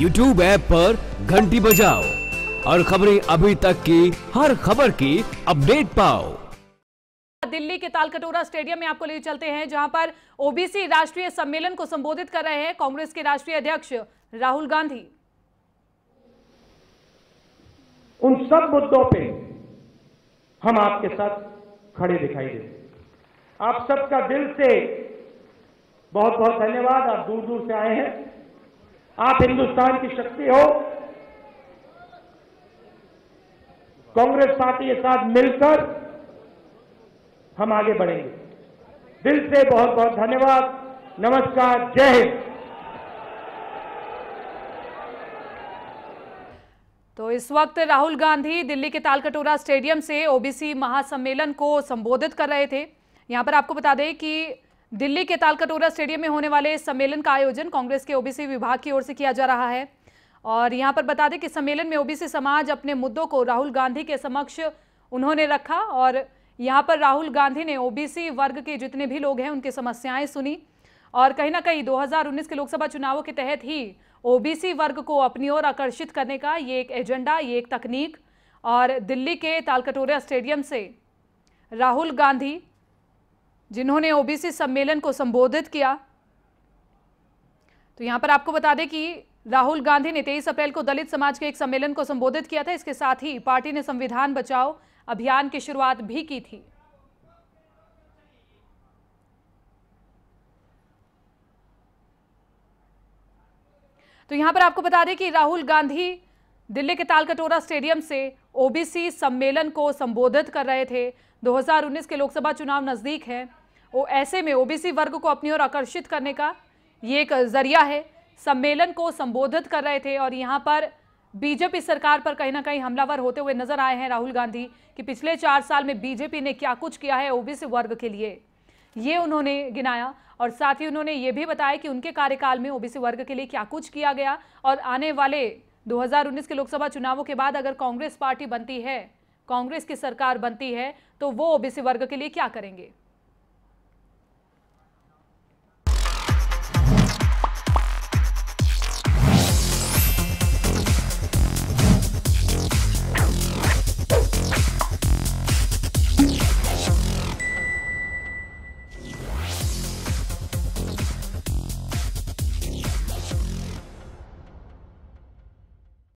YouTube app पर घंटी बजाओ और खबरें अभी तक की हर खबर की अपडेट पाओ दिल्ली के तालकटोरा स्टेडियम में आपको ले चलते हैं जहां पर ओबीसी राष्ट्रीय सम्मेलन को संबोधित कर रहे हैं कांग्रेस के राष्ट्रीय अध्यक्ष राहुल गांधी उन सब मुद्दों पे हम आपके साथ खड़े दिखाई दे आप सबका दिल से बहुत बहुत धन्यवाद आप दूर दूर से आए हैं आप हिंदुस्तान की शक्ति हो कांग्रेस पार्टी के साथ मिलकर हम आगे बढ़ेंगे दिल से बहुत बहुत धन्यवाद नमस्कार जय हिंद तो इस वक्त राहुल गांधी दिल्ली के तालकटोरा स्टेडियम से ओबीसी महासम्मेलन को संबोधित कर रहे थे यहां पर आपको बता दें कि दिल्ली के तालकटोरा स्टेडियम में होने वाले सम्मेलन का आयोजन कांग्रेस के ओबीसी विभाग की ओर से किया जा रहा है और यहाँ पर बता दें कि सम्मेलन में ओबीसी समाज अपने मुद्दों को राहुल गांधी के समक्ष उन्होंने रखा और यहाँ पर राहुल गांधी ने ओबीसी वर्ग के जितने भी लोग हैं उनकी समस्याएं सुनी और कहीं ना कहीं 2019 के लोकसभा चुनावों के तहत ही ओबीसी वर्ग को अपनी ओर आकर्षित करने का ये एक एजेंडा ये एक तकनीक और दिल्ली के तालकटोरा स्टेडियम से राहुल गांधी जिन्होंने ओबीसी सम्मेलन को संबोधित किया तो यहां पर आपको बता दें कि राहुल गांधी ने 23 अप्रैल को दलित समाज के एक सम्मेलन को संबोधित किया था इसके साथ ही पार्टी ने संविधान बचाओ अभियान की शुरुआत भी की थी तो यहां पर आपको बता दें कि राहुल गांधी दिल्ली के तालकटोरा स्टेडियम से ओबीसी सम्मेलन को संबोधित कर रहे थे 2019 के लोकसभा चुनाव नजदीक है वो ऐसे में ओबीसी वर्ग को अपनी ओर आकर्षित करने का ये एक जरिया है सम्मेलन को संबोधित कर रहे थे और यहाँ पर बीजेपी सरकार पर कहीं ना कहीं हमलावर होते हुए नजर आए हैं राहुल गांधी कि पिछले चार साल में बीजेपी ने क्या कुछ किया है ओबीसी वर्ग के लिए ये उन्होंने गिनाया और साथ ही उन्होंने ये भी बताया कि उनके कार्यकाल में ओबीसी वर्ग के लिए क्या कुछ किया गया और आने वाले 2019 के लोकसभा चुनावों के बाद अगर कांग्रेस पार्टी बनती है कांग्रेस की सरकार बनती है तो वो ओबीसी वर्ग के लिए क्या करेंगे